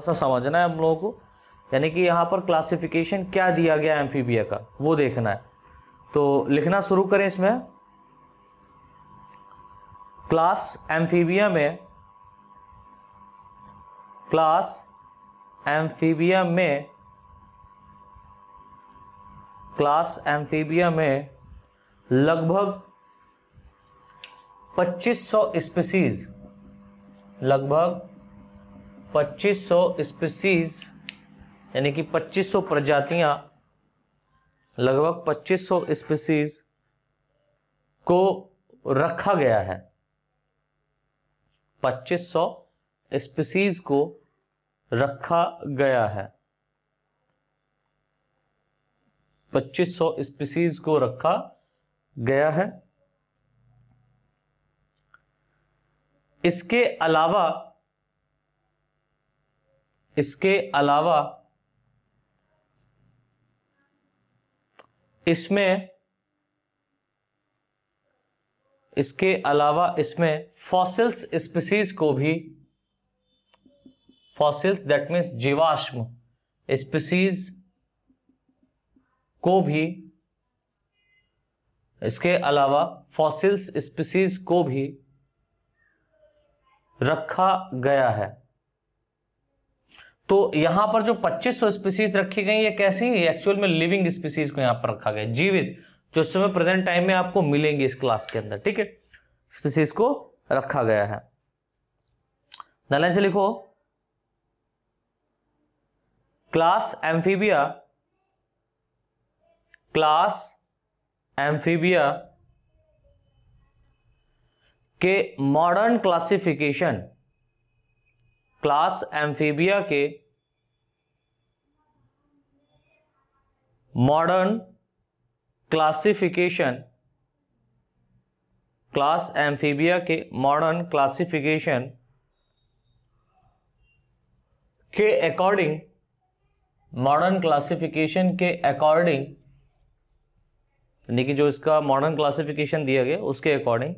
सा समझना है हम लोगों को यानी कि यहाँ पर क्लासिफिकेशन क्या दिया गया एम्फीबिया का वो देखना है तो लिखना शुरू करें इसमें क्लास एम्फीबिया में क्लास एम्फीबिया में क्लास एम्फीबिया में लगभग 2500 स्पीसीज लगभग 2500 स्पीसीज यानी कि 2500 प्रजातियां लगभग 2500 स्पीसीज को रखा गया है 2500 स्पीसीज को रखा गया है 2500 स्पीसीज को रखा गया है इसके अलावा इसके अलावा इसमें इसके अलावा इसमें फॉसिल्स स्पीसीज को भी फॉसिल्स दैट मीन्स जीवाश्म स्पीसीज को भी इसके अलावा फॉसिल्स स्पीसीज को भी रखा गया है तो यहां पर जो 2500 स्पीसीज रखी गई है कैसी एक्चुअल में लिविंग स्पीसीज को यहां पर रखा गया जीवित जो समय प्रेजेंट टाइम में आपको मिलेंगे इस क्लास के अंदर ठीक है स्पीसीज को रखा गया है से लिखो क्लास एम्फीबिया क्लास एम्फीबिया के मॉडर्न क्लासिफिकेशन क्लास एम्फीबिया के मॉडर्न क्लासिफिकेशन क्लास एम्फीबिया के मॉडर्न क्लासिफिकेशन के अकॉर्डिंग मॉडर्न क्लासिफिकेशन के अकॉर्डिंग यानी कि जो इसका मॉडर्न क्लासिफिकेशन दिया गया उसके अकॉर्डिंग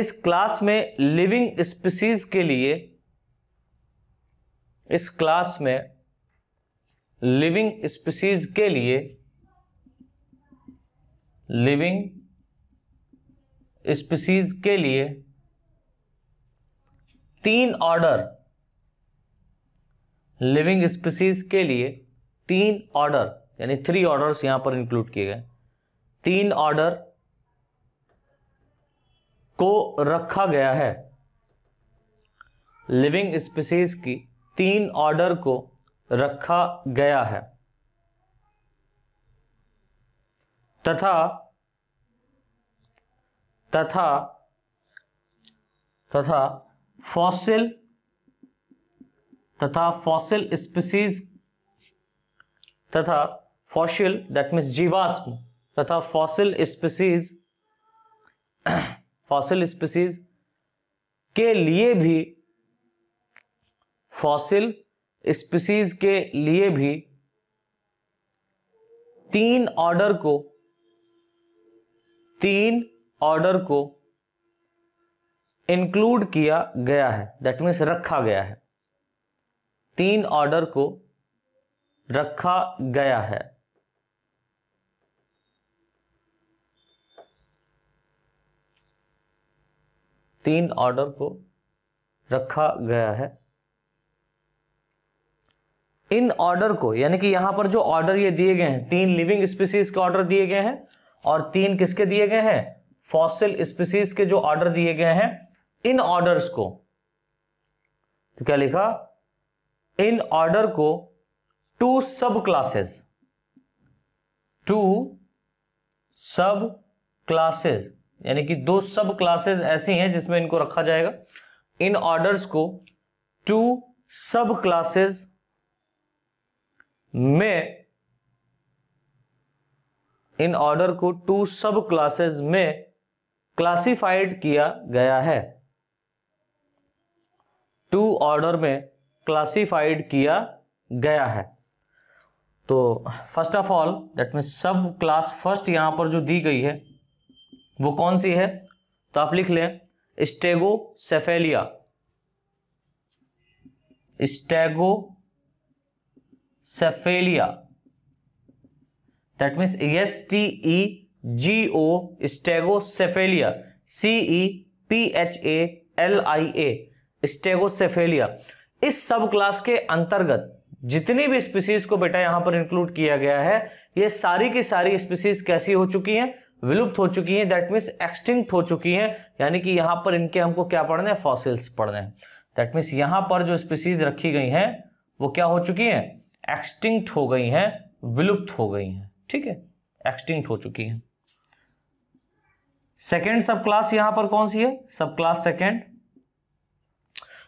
इस क्लास में लिविंग स्पीसीज के लिए इस क्लास में लिविंग स्पीसीज के लिए लिविंग स्पीसीज के लिए तीन ऑर्डर लिविंग स्पीसीज के लिए तीन ऑर्डर यानी थ्री ऑर्डर्स यहां पर इंक्लूड किए गए तीन ऑर्डर को रखा गया है लिविंग स्पीसीज की तीन ऑर्डर को रखा गया है तथा तथा तथा फॉसिल तथा फॉसिल स्पीसीज तथा फॉसिल दैट मीन्स जीवाश्म तथा फॉसिल स्पीसीज फॉसिल स्पीसीज के लिए भी फॉसिल स्पीसीज के लिए भी तीन ऑर्डर को तीन ऑर्डर को इंक्लूड किया गया है दैट मीन्स रखा गया है तीन ऑर्डर को रखा गया है तीन ऑर्डर को रखा गया है इन ऑर्डर को यानी कि यहां पर जो ऑर्डर ये दिए गए हैं तीन लिविंग स्पीसीज के ऑर्डर दिए गए हैं और तीन किसके दिए गए हैं फॉसिल स्पीसीज के जो ऑर्डर दिए गए हैं इन ऑर्डर्स को तो क्या लिखा इन ऑर्डर को two subclasses two subclasses यानी कि दो सब क्लासेस ऐसी हैं जिसमें इनको रखा जाएगा इन ऑर्डर्स को टू सब क्लासेस में इन ऑर्डर को टू सब क्लासेस में क्लासिफाइड किया गया है टू ऑर्डर में क्लासिफाइड किया गया है तो first of all that mean subclass first यहां पर जो दी गई है वो कौन सी है तो आप लिख लें Stegocephalia Stegocephalia that means S T E G O Stegocephalia C E P H A L I A Stegocephalia इस सब क्लास के अंतर्गत जितनी भी स्पीसीज को बेटा यहां पर इंक्लूड किया गया है ये सारी की सारी स्पीसीज कैसी हो चुकी हैं विलुप्त हो चुकी हैं दैट मीन्स एक्सटिंक्ट हो चुकी हैं यानी कि यहां पर इनके हमको क्या पढ़ने हैं फॉसिल्स पढ़ने हैं दैट मीन्स यहां पर जो स्पीसीज रखी गई हैं वो क्या हो चुकी हैं एक्सटिंक्ट हो गई हैं विलुप्त हो गई हैं ठीक है एक्सटिंक्ट हो चुकी हैं सेकेंड सब क्लास यहां पर कौन सी है सब क्लास सेकेंड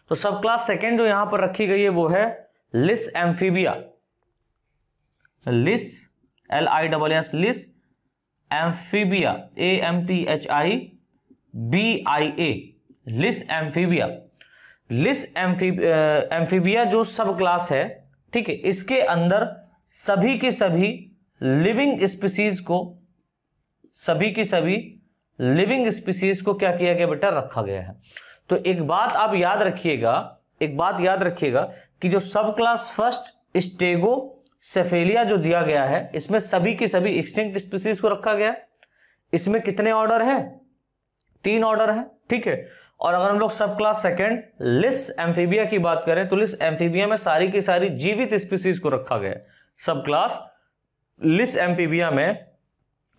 तो सब क्लास सेकेंड जो यहां पर रखी गई है वो है Lissamphibia Liss L I double S Lissamphibia A M P H I B I A Lissamphibia Lissamphibia जो सब क्लास है ठीक है इसके अंदर सभी की सभी लिविंग स्पीसीज को सभी की सभी लिविंग स्पीसीज को क्या किया गया बेटा रखा गया है तो एक बात आप याद रखिएगा एक बात याद रखिएगा कि जो सब क्लास फर्स्ट स्टेगो सेफेलिया जो दिया गया है इसमें सभी की सभी एक्सटिंक्ट स्पीसीज को रखा गया है इसमें कितने ऑर्डर है तीन ऑर्डर है ठीक है और अगर हम लोग सब क्लास सेकेंड लिस एम्फीबिया की बात करें तो लिस एम्फीबिया में सारी की सारी जीवित स्पीसीज को रखा गया है सब क्लास लिस एम्फीबिया में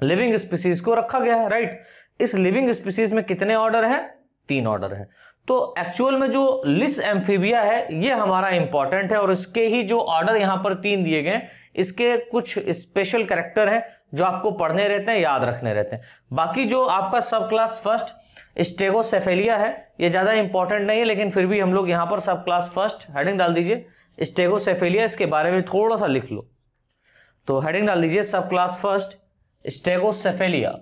लिविंग स्पीसीज को रखा गया है राइट इस लिविंग स्पीसीज में कितने ऑर्डर हैं तीन ऑर्डर हैं तो एक्चुअल में जो लिस एम्फीबिया है ये हमारा इंपॉर्टेंट है और इसके ही जो ऑर्डर यहां पर तीन दिए गए इसके कुछ स्पेशल करेक्टर हैं जो आपको पढ़ने रहते हैं याद रखने रहते हैं बाकी जो आपका सब क्लास फर्स्ट स्टेगोसेफेलिया है ये ज़्यादा इंपॉर्टेंट नहीं है लेकिन फिर भी हम लोग यहाँ पर सब क्लास फर्स्ट हेडिंग डाल दीजिए स्टेगोसेफेलिया इसके बारे में थोड़ा सा लिख लो तो हेडिंग डाल दीजिए सब क्लास फर्स्ट स्टेगोसेफेलिया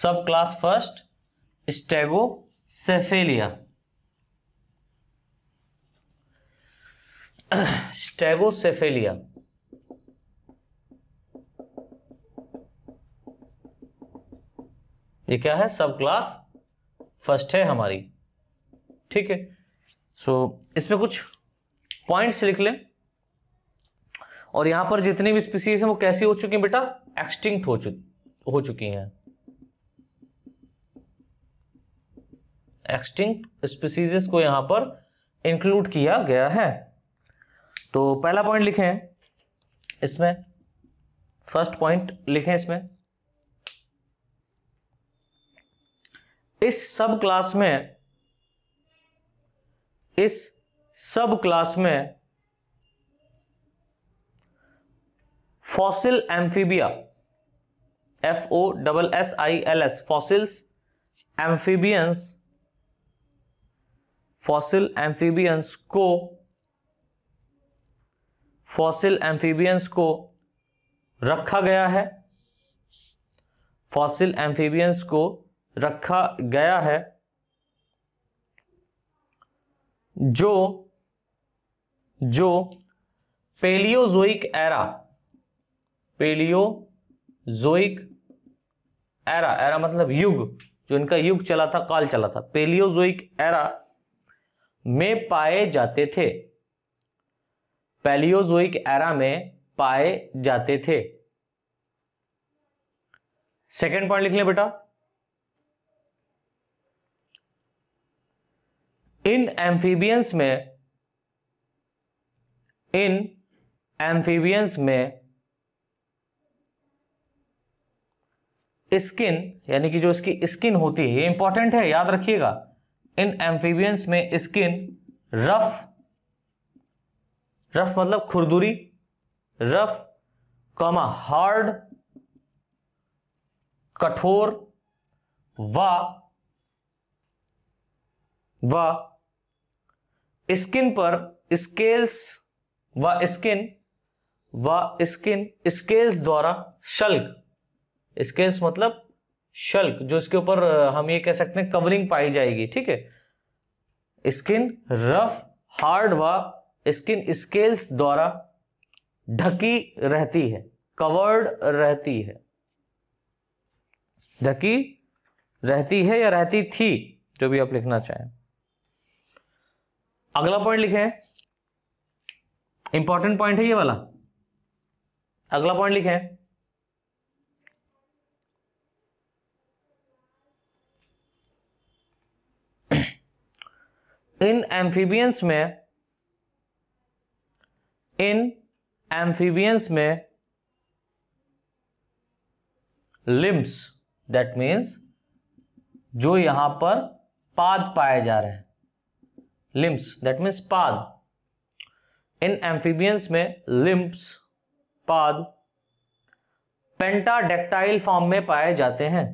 सब क्लास फर्स्ट स्टेगोसेफेलिया स्टेगोसेफेलिया ये क्या है सब क्लास फर्स्ट है हमारी ठीक है सो इसमें कुछ पॉइंट्स लिख लें और यहां पर जितनी भी स्पीसीज हैं वो कैसी हो चुकी हैं बेटा एक्सटिंक्ट हो चुकी हो चुकी हैं एक्सटिंक्ट स्पीसीज को यहां पर इंक्लूड किया गया है तो पहला पॉइंट लिखें इसमें फर्स्ट पॉइंट लिखें इसमें इस सब क्लास में इस सब क्लास में fossil Amphibia F O double S I L S fossils amphibians fossil amphibians को फॉसिल एम्फीबियंस को रखा गया है फॉसिल एम्फीबियंस को रखा गया है जो जो Palaeozoic era Palaeozoic era era मतलब युग जो इनका युग चला था काल चला था पेलियोजोइक एरा में पाए जाते थे पेलियोजोइक एरा में पाए जाते थे सेकेंड पॉइंट लिख लें बेटा इन एम्फीबियंस में इन एम्फीबियंस में स्किन यानी कि जो इसकी स्किन होती है ये इंपॉर्टेंट है याद रखिएगा इन एम्फीबियंस में स्किन रफ रफ मतलब खुरदुरी रफ कॉमा हार्ड कठोर व व स्किन पर स्केल्स व स्किन व स्किन स्केल्स द्वारा शल्क स्केल्स मतलब शल्क जो इसके ऊपर हम ये कह सकते हैं कवरिंग पाई जाएगी ठीक है स्किन रफ हार्ड व स्किन स्केल्स द्वारा ढकी रहती है कवर्ड रहती है ढकी रहती है या रहती थी जो भी आप लिखना चाहें अगला पॉइंट लिखे इंपॉर्टेंट पॉइंट है ये वाला अगला पॉइंट लिखे इन एम्फीबियंस में इन एम्फीबियंस में लिम्स दैट मीन्स जो यहां पर पाद पाए जा रहे हैं लिम्स दैट मीन्स पाद इन एम्फीबियंस में लिम्स पाद पेंटाडेक्टाइल फॉर्म में पाए जाते हैं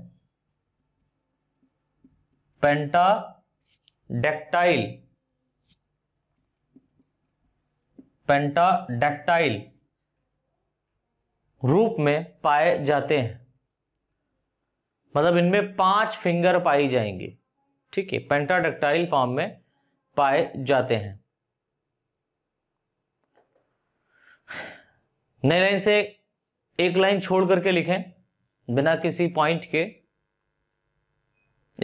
पेंटाडेक्टाइल पेंटाडेक्टाइल रूप में पाए जाते हैं मतलब इनमें पांच फिंगर पाई जाएंगे ठीक है पेंटाडेक्टाइल फॉर्म में पाए जाते हैं नई लाइन से एक लाइन छोड़ करके लिखें बिना किसी पॉइंट के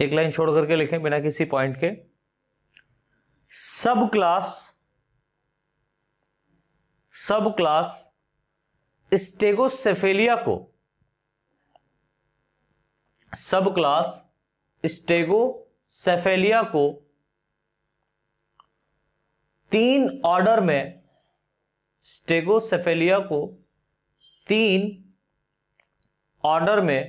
एक लाइन छोड़ करके लिखें बिना किसी पॉइंट के सब क्लास सब क्लास स्टेगोसेफेलिया को सब क्लास स्टेगोसेफेलिया को तीन ऑर्डर में स्टेगोसेफेलिया को तीन ऑर्डर में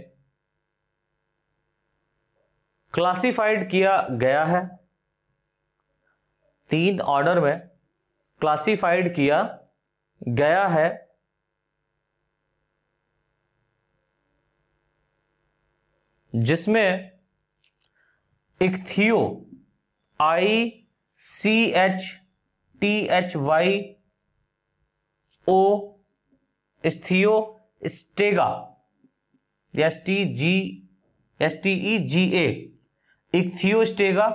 क्लासिफाइड किया गया है तीन ऑर्डर में क्लासिफाइड किया गया है जिसमें Ichthyo I C H T H Y O thyo stega S T G S T E G A Ichthyostega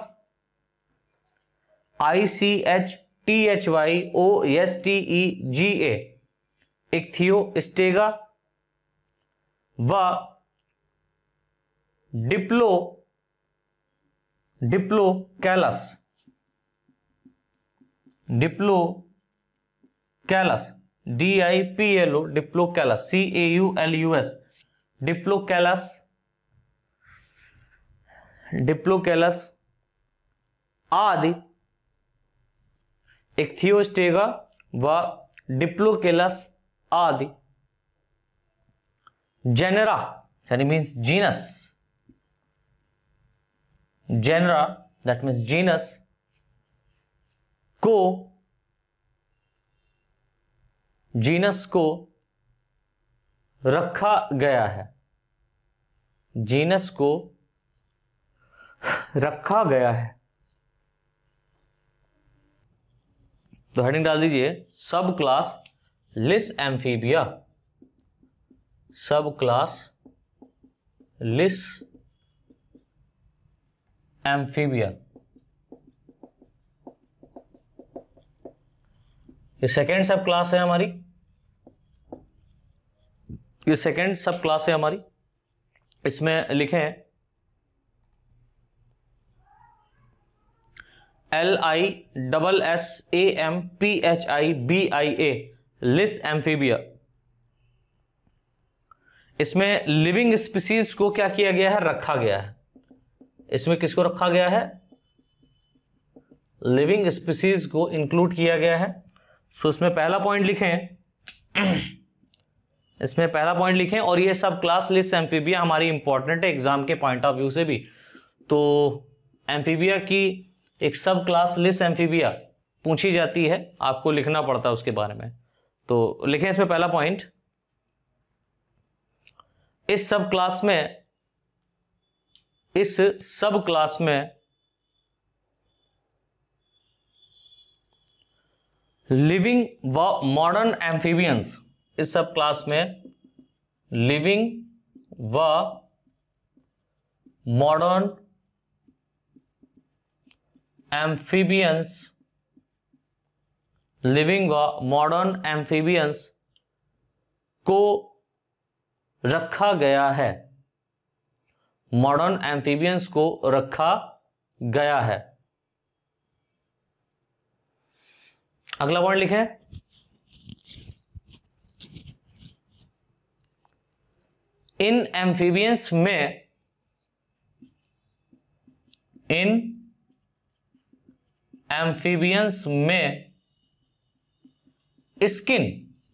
I C H T H Y O S T E G A Ichthyostega व Diplo Diplocaulus Diplocaulus D I P L O Diplocaulus C A U L U S Diplocaulus Diplocaulus आदि Ichthyostega व Diplocaulus आदि genera यानी means genus genera that means genus को genus को रखा गया है genus को रखा गया है तो हेडिंग डाल दीजिए subclass Lissamphibia subclass Lissamphibia ये सेकेंड सब क्लास है हमारी ये सेकेंड सब क्लास है हमारी इसमें लिखे हैं L I double S A M P H I B I A Lissamphibia इसमें लिविंग स्पीसीज को क्या किया गया है रखा गया है इसमें किसको रखा गया है लिविंग स्पीसीज को इंक्लूड किया गया है सो इसमें पहला पॉइंट लिखें इसमें पहला पॉइंट लिखें और ये सब क्लास लिस्ट एम्फीबिया हमारी इंपॉर्टेंट है एग्जाम के पॉइंट ऑफ व्यू से भी तो एम्फीबिया की एक सब क्लास लिस्ट एम्फीबिया पूछी जाती है आपको लिखना पड़ता है उसके बारे में तो लिखें इसमें पहला पॉइंट इस सब क्लास में इस सब क्लास में लिविंग व मॉडर्न एम्फीबियंस इस सब क्लास में लिविंग व मॉडर्न एम्फीबियंस लिविंग व मॉडर्न एम्फीबियंस को रखा गया है मॉडर्न एम्फीबियंस को रखा गया है अगला वर्ण लिखें इन एम्फीबियंस में इन एम्फीबियंस में स्किन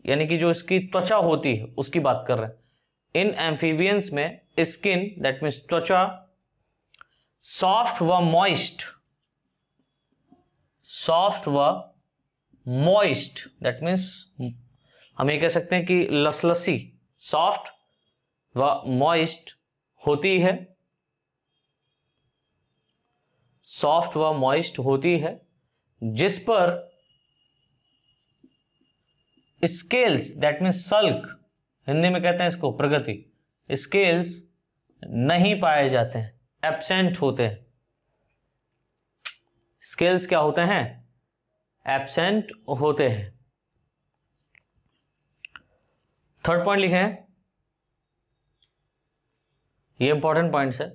यानी कि जो इसकी त्वचा होती है उसकी बात कर रहे हैं इन एम्फीबियंस में स्किन दैट मीन्स त्वचा सॉफ्ट व मॉइस्ट सॉफ्ट व मॉइस्ट दैट मीन्स हम ये कह सकते हैं कि लसलसी सॉफ्ट व मॉइस्ट होती है सॉफ्ट व मॉइस्ट होती है जिस पर स्केल्स दैट मीन्स सल्क हिंदी में कहते हैं इसको प्रगति स्केल्स नहीं पाए जाते हैं एबसेंट होते हैं स्केल्स क्या होते हैं एब्सेंट होते हैं थर्ड पॉइंट लिखे हैं ये इंपॉर्टेंट पॉइंट्स है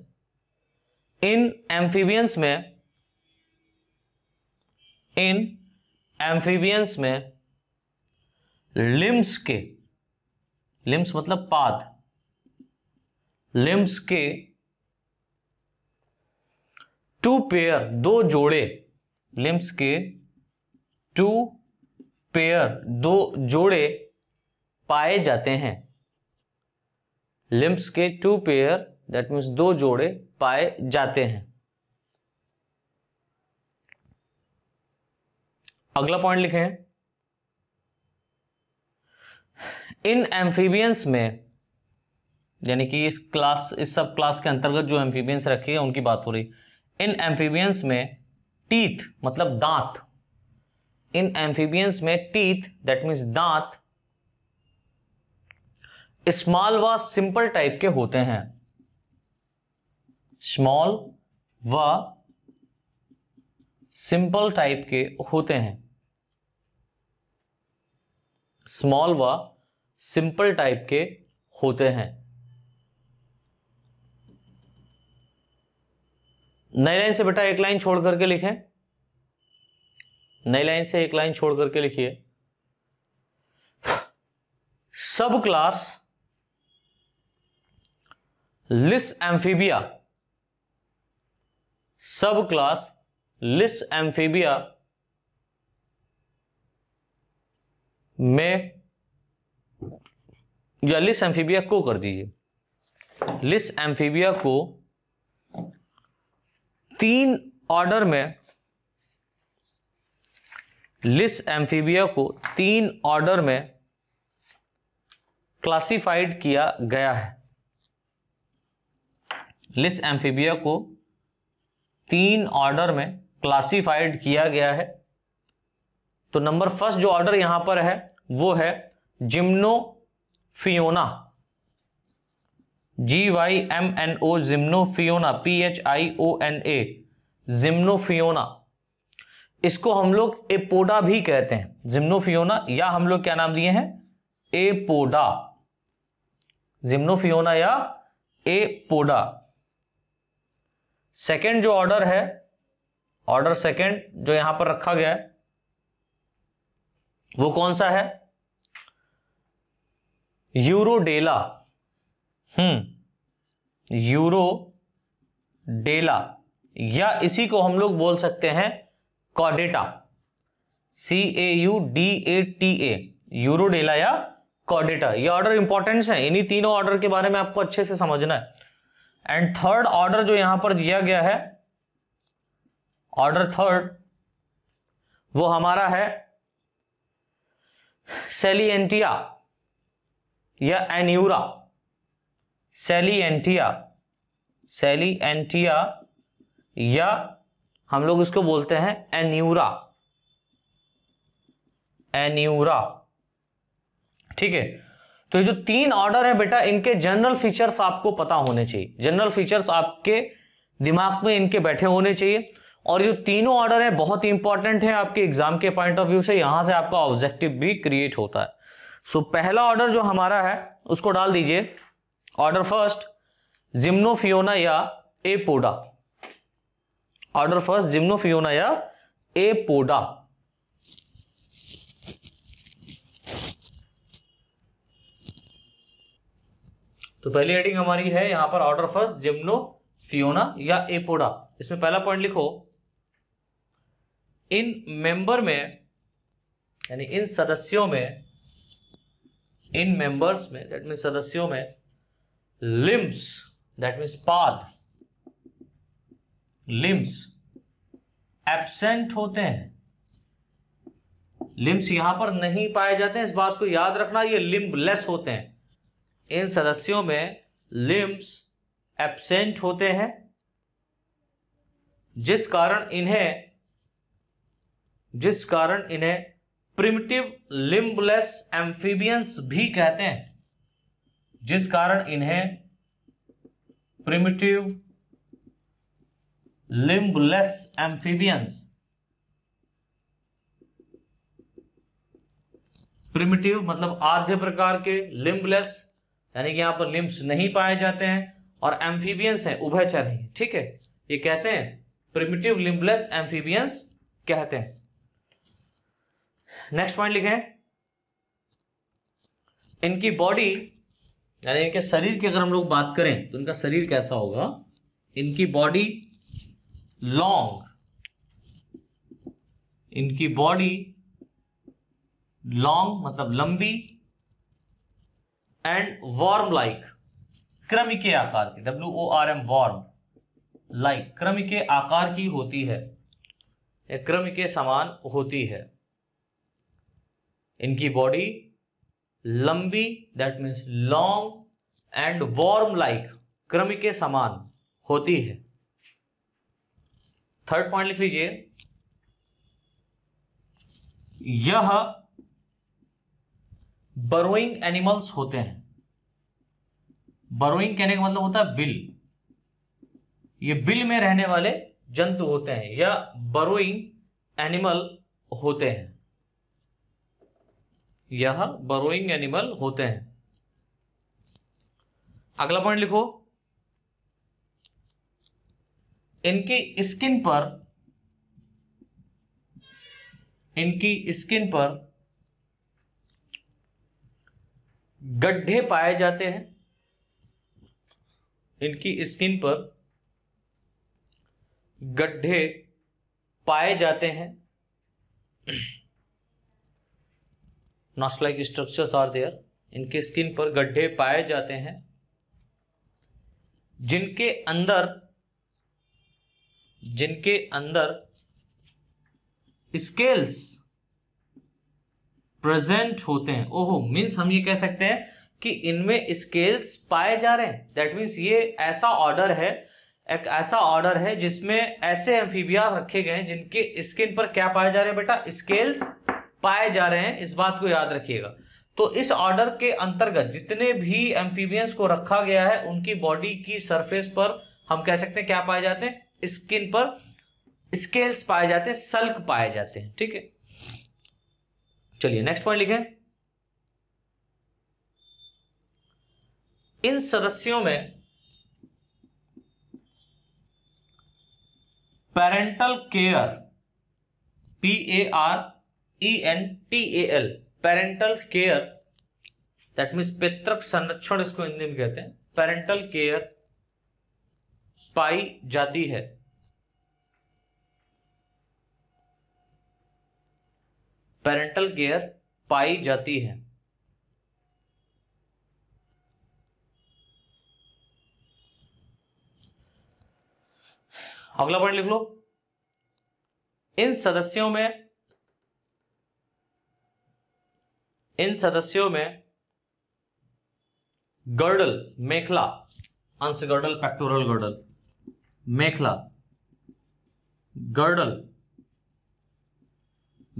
इन एम्फीबियंस में इन एम्फीबियंस में लिम्स के लिम्स मतलब पाद लिम्स के टू पेयर दो जोड़े लिम्स के टू पेयर दो जोड़े पाए जाते हैं लिम्स के टू पेयर दैट मीन्स दो जोड़े पाए जाते हैं अगला पॉइंट लिखे हैं इन एम्फीबियंस में यानी कि इस क्लास इस सब क्लास के अंतर्गत जो एम्फीबियंस रखी है उनकी बात हो रही इन एम्फीबियंस में टीथ मतलब दांत इन एम्फीबियंस में टीथ दैट मीन्स दांत स्मॉल व सिंपल टाइप के होते हैं स्मॉल व सिंपल टाइप के होते हैं स्मॉल व सिंपल टाइप के होते हैं नई लाइन से बेटा एक लाइन छोड़ करके लिखें नई लाइन से एक लाइन छोड़ करके लिखिए subclass Lissamphibia subclass Lissamphibia में या लिस एम्फीबिया को कर दीजिए लिस एम्फीबिया को तीन ऑर्डर में लिस एम्फीबिया को तीन ऑर्डर में क्लासिफाइड किया गया है लिस एम्फीबिया को तीन ऑर्डर में क्लासिफाइड किया गया है तो नंबर फर्स्ट जो ऑर्डर यहां पर है वो है Gymnophiona G Y M N O Gymnophiona P H I O N A Gymnophiona इसको हम लोग एपोडा भी कहते हैं जिम्नोफियोना या हम लोग क्या नाम दिए हैं एपोडा जिम्नोफियोना या एपोडा सेकेंड जो ऑर्डर है ऑर्डर सेकेंड जो यहां पर रखा गया है वो कौन सा है यूरोडेला हम्म यूरोडेला या इसी को हम लोग बोल सकते हैं Caudata C A U D A T A Urodela या कॉडेटा ये ऑर्डर इंपॉर्टेंट्स है इन्हीं तीनों ऑर्डर के बारे में आपको अच्छे से समझना है एंड थर्ड ऑर्डर जो यहां पर दिया गया है ऑर्डर थर्ड वो हमारा है सेलिएंटिया या एन्यूरा सेलिएंटिया सेलिएंटिया या हम लोग इसको बोलते हैं एन्यूरा एन्यूरा ठीक है तो ये जो तीन ऑर्डर है बेटा इनके जनरल फीचर्स आपको पता होने चाहिए जनरल फीचर्स आपके दिमाग में इनके बैठे होने चाहिए और जो तीनों ऑर्डर है बहुत इंपॉर्टेंट है आपके एग्जाम के पॉइंट ऑफ व्यू से यहां से आपका ऑब्जेक्टिव भी क्रिएट होता है सो so, पहला ऑर्डर जो हमारा है उसको डाल दीजिए ऑर्डर फर्स्ट जिम्नोफियोना या एपोडा ऑर्डर फर्स्ट जिम्नोफियोना या एपोडा तो पहली हेडिंग हमारी है यहां पर ऑर्डर फर्स्ट जिम्नो फियोना या एपोडा तो इसमें पहला पॉइंट लिखो इन मेंबर में यानी इन सदस्यों में इन मेंबर्स में दैट मीन सदस्यों में लिम्स दैट मीन्स पाद लिम्स एबसेंट होते हैं लिम्स यहां पर नहीं पाए जाते हैं इस बात को याद रखना ये लिम्बलेस होते हैं इन सदस्यों में लिम्स एबसेंट होते हैं जिस कारण इन्हें जिस कारण इन्हें प्रिमिटिव लिम्बलेस एम्फीबियंस भी कहते हैं जिस कारण इन्हें प्रिमिटिव limbless amphibians प्रिमिटिव मतलब आद्य प्रकार के लिम्बलेस यानी कि यहां पर लिम्स नहीं पाए जाते हैं और एम्फीबियंस है उभयचर ही ठीक है ये कैसे हैं प्रिमिटिव लिम्बलेस एम्फीबियंस कहते हैं नेक्स्ट पॉइंट लिखें इनकी बॉडी यानी इनके शरीर की अगर हम लोग बात करें तो इनका शरीर कैसा होगा इनकी बॉडी लॉन्ग इनकी बॉडी लॉन्ग मतलब लंबी एंड वार्म लाइक क्रम के आकार की W O R M worm like क्रम के आकार की होती है क्रम के समान होती है इनकी बॉडी लंबी that means long and worm like क्रम के समान होती है थर्ड पॉइंट लिख लीजिए यह बरोइंग एनिमल्स होते हैं बरोइंग कहने का मतलब होता है बिल ये बिल में रहने वाले जंतु होते हैं या बरोइंग एनिमल होते हैं यह बरोइंग एनिमल होते हैं अगला पॉइंट लिखो इनकी स्किन पर इनकी स्किन पर गड्ढे पाए जाते हैं इनकी स्किन पर गड्ढे पाए जाते हैं knot like structures are there इनके स्किन पर गड्ढे पाए जाते हैं जिनके अंदर जिनके अंदर स्केल्स प्रेजेंट होते हैं ओहो मींस हम ये कह सकते हैं कि इनमें स्केल्स पाए जा रहे हैं दैट मींस ये ऐसा ऑर्डर है एक ऐसा ऑर्डर है जिसमें ऐसे एम्फीबिया रखे गए हैं जिनके स्किन पर क्या पाए जा रहे हैं बेटा स्केल्स पाए जा रहे हैं इस बात को याद रखिएगा तो इस ऑर्डर के अंतर्गत जितने भी एम्फीबियंस को रखा गया है उनकी बॉडी की सरफेस पर हम कह सकते हैं क्या पाए जाते हैं स्किन पर स्केल्स पाए जाते हैं सल्क पाए जाते हैं ठीक है चलिए नेक्स्ट पॉइंट लिखें इन सदस्यों में parental care P A R E N T A L parental care that means पितृक संरक्षण इसको हिंदी में कहते हैं पेरेंटल केयर पाई जाती है पेरेंटल केयर पाई जाती है अगला पॉइंट लिख लो इन सदस्यों में इन सदस्यों में गर्डल मेखला अंश गर्डल पेक्टोरल गर्डल मेखला गर्डल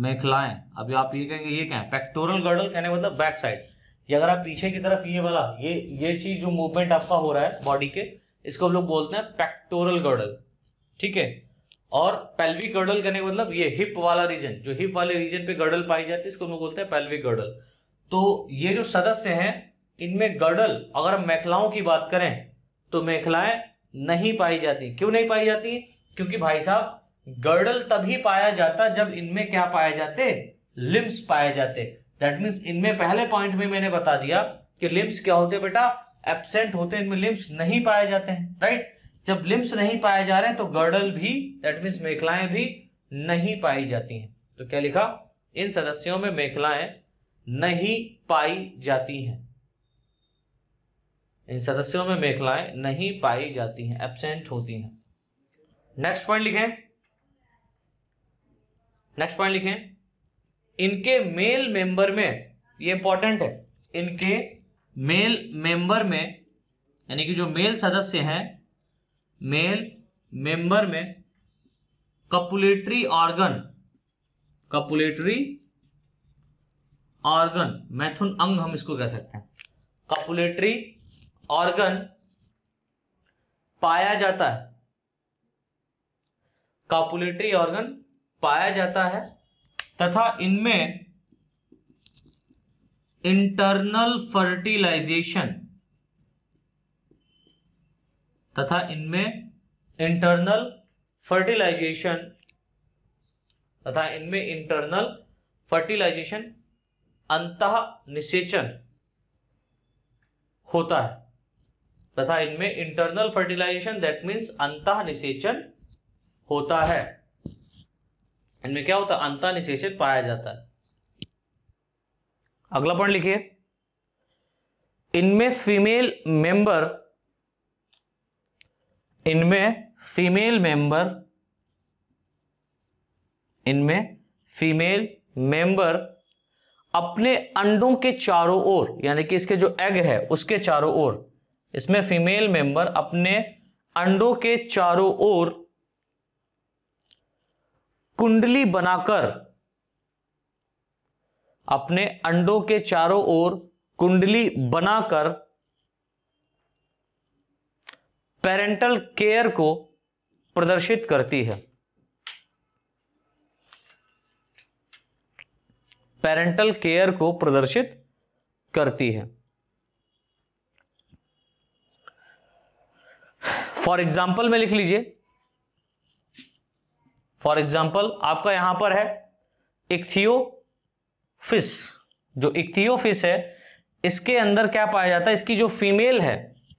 मेखलाएं अभी आप ये कहेंगे ये क्या है पेक्टोरल गर्डल कहने का मतलब बैक साइड ये अगर आप पीछे की तरफ ये वाला ये ये चीज जो मूवमेंट आपका हो रहा है बॉडी के इसको हम लोग बोलते हैं पेक्टोरल गर्डल ठीक है और पेल्विक गर्डल कहने का मतलब ये हिप वाला रीजन जो हिप वाले रीजन पे गर्डल पाई जाती है इसको हम लोग बोलते हैं पेल्विक गर्डल तो ये जो सदस्य हैं इनमें गर्डल अगर हम मेखलाओं की बात करें तो मेखलाएं नहीं पाई जाती क्यों नहीं पाई जाती क्योंकि भाई साहब गर्डल तभी पाया जाता जब इनमें क्या पाए जाते लिम्स पाए जाते दैट मीन्स इनमें पहले पॉइंट में मैंने बता दिया कि लिम्स क्या होते बेटा एबसेंट होते इनमें लिम्स नहीं पाए जाते हैं राइट जब लिम्स नहीं पाए जा रहे हैं तो गर्डल भी दैट मीन्स मेखलाएं भी नहीं पाई जाती हैं तो क्या लिखा इन सदस्यों में मेखलाएं नहीं पाई जाती हैं इन सदस्यों में मेखलाएं नहीं पाई जाती हैं एबसेंट होती हैं नेक्स्ट पॉइंट लिखें नेक्स्ट पॉइंट लिखें इनके मेल मेंबर में ये इंपॉर्टेंट है इनके मेल मेंबर में यानी कि जो मेल सदस्य हैं मेल मेंबर में कपुलेटरी ऑर्गन कपुलेटरी ऑर्गन मैथुन अंग हम इसको कह सकते हैं कपुलेटरी ऑर्गन पाया जाता है कापुलेटरी ऑर्गन पाया जाता है तथा इनमें इंटरनल फर्टिलाइजेशन तथा इनमें इंटरनल फर्टिलाइजेशन तथा इनमें इंटरनल फर्टिलाइजेशन अंत निषेचन होता है तथा इनमें इंटरनल फर्टिलाइजेशन दैट मीन्स अंत निषेचन होता है इनमें क्या होता है अंत निषेचन पाया जाता है अगला पॉइंट लिखिए इनमें फीमेल मेंबर इनमें फीमेल मेंबर इनमें फीमेल मेंबर अपने अंडों के चारों ओर यानी कि इसके जो एग है उसके चारों ओर इसमें फीमेल मेंबर अपने अंडों के चारों ओर कुंडली बनाकर अपने अंडों के चारों ओर कुंडली बनाकर पेरेंटल केयर को प्रदर्शित करती है पेरेंटल केयर को प्रदर्शित करती है फॉर एग्जाम्पल में लिख लीजिए फॉर एग्जाम्पल आपका यहां पर है इक्थियो जो इक्थियो है इसके अंदर क्या पाया जाता है इसकी जो फीमेल है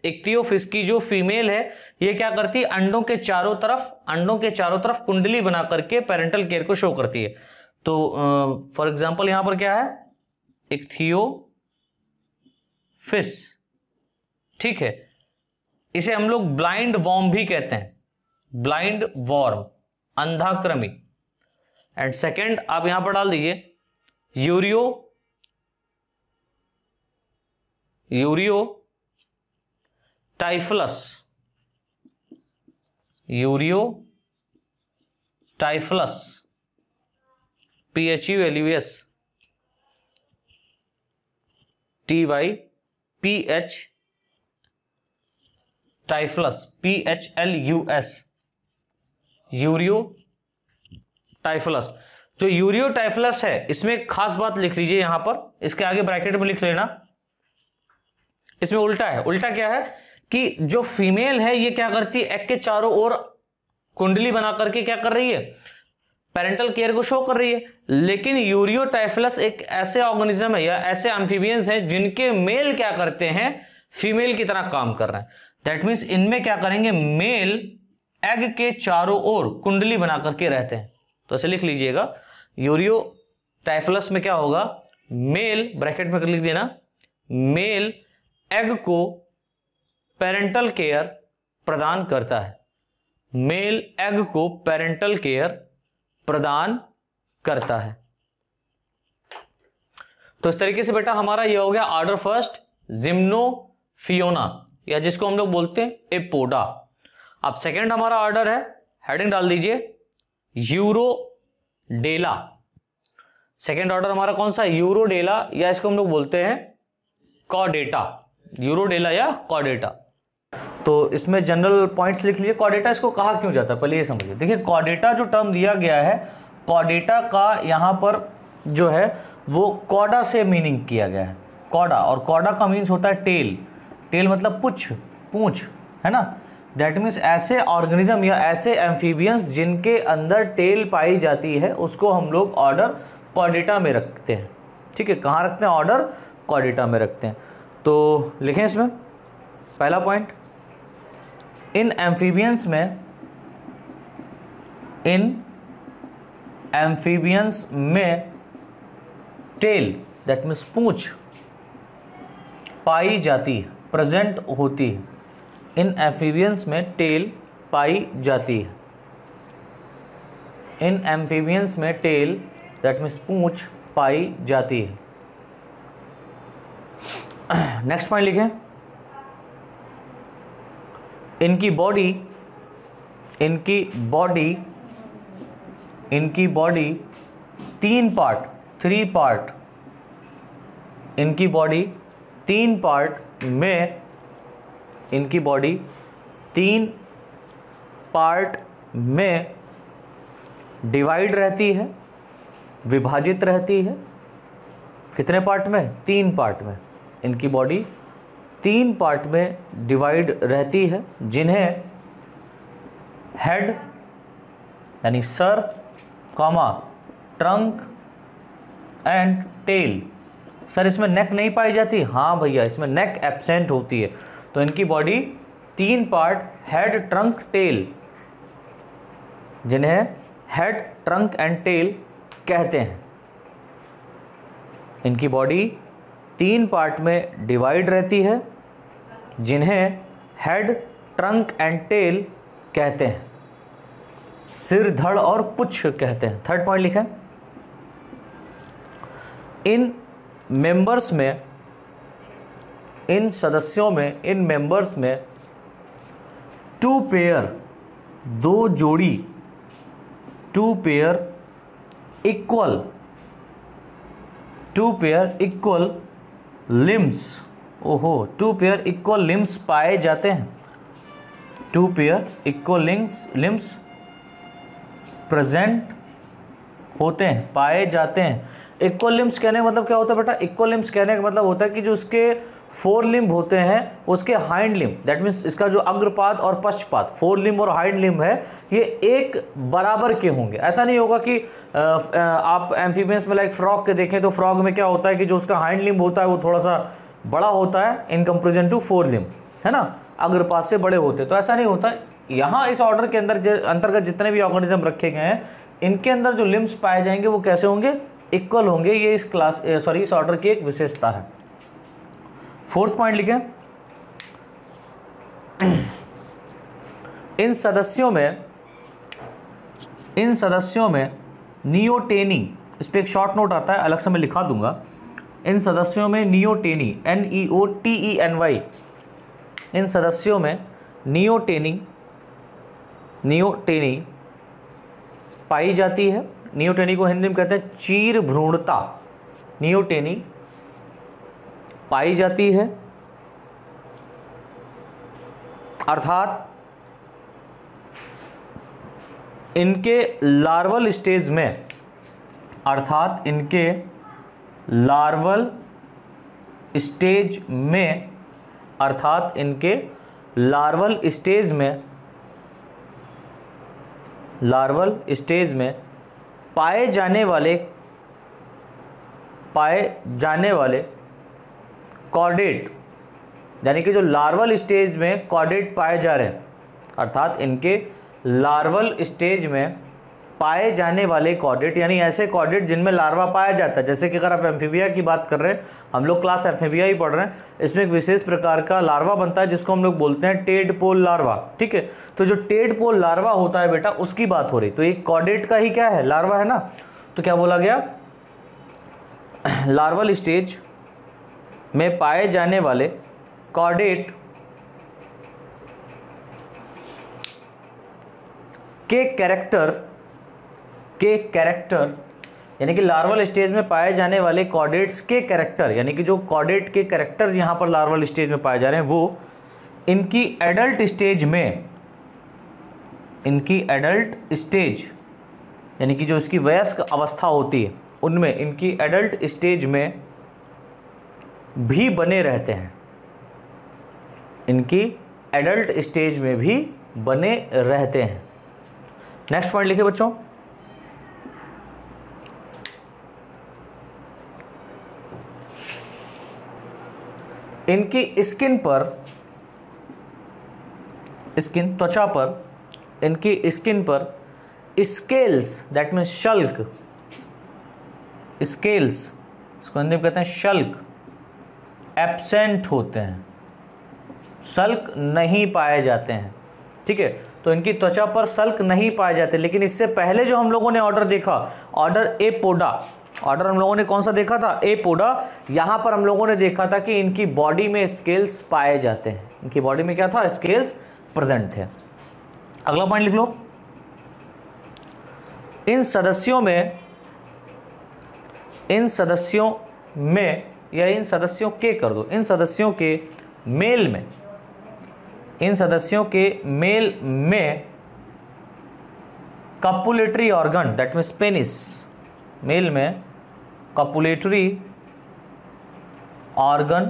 इक्तियो की जो फीमेल है ये क्या करती है अंडों के चारों तरफ अंडों के चारों तरफ कुंडली बना करके पेरेंटल केयर को शो करती है तो फॉर uh, एग्जाम्पल यहां पर क्या है इक्थियो फिस ठीक है इसे हम लोग ब्लाइंड वॉर्म भी कहते हैं ब्लाइंड वॉर्म अंधाक्रमी एंड सेकेंड आप यहां पर डाल दीजिए Uraeo Uraeotyphlus Uraeotyphlus P H U L U S S T Y P H typhlus P H L U S Uraeotyphlus जो यूरियो टाइफलस है इसमें खास बात लिख लीजिए यहां पर इसके आगे ब्रैकेट में लिख लेना इसमें उल्टा है उल्टा क्या है कि जो फीमेल है ये क्या करती है एक के चारों ओर कुंडली बना करके क्या कर रही है पेरेंटल केयर को शो कर रही है लेकिन टाइफलस एक ऐसे ऑर्गेनिज्म है या ऐसे एम्फीबियंस हैं जिनके मेल क्या करते हैं फीमेल की तरह काम कर रहे हैं दैट मीन्स इनमें क्या करेंगे मेल एग के चारों ओर कुंडली बना करके रहते हैं तो ऐसे लिख लीजिएगा यूरियो टाइफलस में क्या होगा मेल ब्रैकेट में लिख देना मेल एग को पेरेंटल केयर प्रदान करता है मेल एग को पेरेंटल केयर प्रदान करता है तो इस तरीके से बेटा हमारा यह हो गया ऑर्डर फर्स्ट जिम्नो फियोना या जिसको हम लोग बोलते हैं एपोडा अब सेकेंड हमारा ऑर्डर है हेडिंग डाल दीजिए यूरोडेला सेकेंड ऑर्डर हमारा कौन सा यूरोडेला या इसको हम लोग बोलते हैं कॉडेटा यूरोडेला या कॉडेटा तो इसमें जनरल पॉइंट्स लिख लीजिए कॉडेटा इसको कहा क्यों जाता है पहले ये समझिए देखिए कॉडेटा जो टर्म दिया गया है कॉडेटा का यहाँ पर जो है वो कॉडा से मीनिंग किया गया है कॉडा और कॉडा का मीन्स होता है टेल टेल मतलब पुछ पूछ है ना दैट मीन्स ऐसे ऑर्गेनिज्म या ऐसे एम्फीबियंस जिनके अंदर टेल पाई जाती है उसको हम लोग ऑर्डर कॉडिटा में रखते हैं ठीक है कहाँ रखते हैं ऑर्डर कॉडिटा में रखते हैं तो लिखें इसमें पहला पॉइंट इन एम्फीबियंस में इन एम्फीबियंस में टेल दैट मीन्स पूछ पाई जाती है प्रेजेंट होती है इन एम्फीबियंस में टेल पाई जाती है इन एम्फीबियंस में टेल दैट मीन्स पूछ पाई जाती है नेक्स्ट पॉइंट लिखें इनकी बॉडी इनकी बॉडी इनकी बॉडी तीन पार्ट थ्री पार्ट इनकी बॉडी तीन पार्ट में इनकी बॉडी तीन पार्ट में डिवाइड रहती है विभाजित रहती है कितने पार्ट में तीन पार्ट में इनकी बॉडी तीन पार्ट में डिवाइड रहती है जिन्हें हेड यानी सर कॉमा ट्रंक एंड टेल सर इसमें नेक नहीं पाई जाती हाँ भैया इसमें नेक एबसेंट होती है तो इनकी बॉडी तीन पार्ट हेड ट्रंक टेल जिन्हें हेड ट्रंक एंड टेल कहते हैं इनकी बॉडी तीन पार्ट में डिवाइड रहती है जिन्हें हेड ट्रंक एंड टेल कहते हैं सिर धड़ और पुच्छ कहते हैं थर्ड पॉइंट लिखें इन मेंबर्स में इन सदस्यों में इन मेंबर्स में टू पेयर दो जोड़ी two pair equal two pair equal limbs ओहो टू पेयर इक्वल लिम्स पाए जाते हैं two pair equal limbs limbs present होते हैं पाए जाते हैं इक्वल लिम्स कहने का मतलब क्या होता है बेटा इक्वल लिम्स कहने का मतलब होता है कि जो उसके फोर लिम्ब होते हैं उसके हाइंड लिम्ब दैट मीन्स इसका जो अग्रपात और पश्चपात फोर लिम्ब और हाइंड लिम्ब है ये एक बराबर के होंगे ऐसा नहीं होगा कि आप एम्फीबियंस में लाइक फ्रॉग के देखें तो फ्रॉग में क्या होता है कि जो उसका हाइंड लिम्ब होता है वो थोड़ा सा बड़ा होता है in comparison to fore limb है ना अग्रपात से बड़े होते तो ऐसा नहीं होता यहाँ इस ऑर्डर के अंदर अंतर्गत जितने भी ऑर्गेनिज्म रखे गए हैं इनके अंदर जो लिम्स पाए जाएंगे वो कैसे होंगे इक्वल होंगे ये इस क्लास सॉरी इस ऑर्डर की एक विशेषता है फोर्थ पॉइंट लिखें इन सदस्यों में इन सदस्यों में नियोटेनी इस पर एक शॉर्ट नोट आता है अलग से मैं लिखा दूंगा इन सदस्यों में neoteny N E O T E N Y इन सदस्यों में नियोटेनी नियोटेनी पाई जाती है नियोटेनी को हिंदी में कहते हैं चीर भ्रूणता नियोटेनी पाई जाती है अर्थात इनके लार्वल स्टेज में अर्थात इनके लार्वल स्टेज में अर्थात इनके लार्वल स्टेज में लार्वल स्टेज में पाए जाने वाले पाए जाने वाले कॉर्डेट यानी कि जो लार्वल स्टेज में कॉर्डेट पाए जा रहे हैं अर्थात इनके लार्वल स्टेज में पाए जाने वाले कॉर्डेट यानी ऐसे कॉर्डेट जिनमें लार्वा पाया जाता है जैसे कि अगर आप एम्फीबिया की बात कर रहे हैं हम लोग क्लास एम्फीबिया ही पढ़ रहे हैं इसमें एक विशेष प्रकार का लार्वा बनता है जिसको हम लोग बोलते हैं टेड पोल लार्वा ठीक है तो जो टेड पोल लार्वा होता है बेटा उसकी बात हो रही तो एक कॉर्डेट का ही क्या है लार्वा है ना तो क्या बोला गया लार्वल स्टेज में पाए जाने वाले कॉर्डेट के कैरेक्टर के कैरेक्टर यानी कि लार्वल स्टेज में पाए जाने वाले कॉर्डेट्स के कैरेक्टर यानी कि जो कॉर्डेट के कैरेक्टर यहाँ पर लार्वल स्टेज में पाए जा रहे हैं वो इनकी एडल्ट स्टेज में इनकी एडल्ट स्टेज यानी कि जो इसकी वयस्क अवस्था होती है उनमें इनकी एडल्ट स्टेज में भी बने रहते हैं इनकी एडल्ट स्टेज में भी बने रहते हैं नेक्स्ट पॉइंट लिखे बच्चों इनकी स्किन पर स्किन त्वचा पर इनकी स्किन पर स्केल्स दैट मीन्स शल्क स्केल्स इसको हिंदी में कहते हैं शल्क एब्सेंट होते हैं शल्क नहीं पाए जाते हैं ठीक है तो इनकी त्वचा पर शल्क नहीं पाए जाते लेकिन इससे पहले जो हम लोगों ने ऑर्डर देखा ऑर्डर ए पोडा ऑर्डर हम लोगों ने कौन सा देखा था ए पोडा यहाँ पर हम लोगों ने देखा था कि इनकी बॉडी में स्केल्स पाए जाते हैं इनकी बॉडी में क्या था स्केल्स प्रेजेंट थे अगला पॉइंट लिख लो इन सदस्यों में इन सदस्यों में या इन सदस्यों के कर दो इन सदस्यों के मेल में इन सदस्यों के मेल में copulatory organ that means penis male में कपुलेटरी ऑर्गन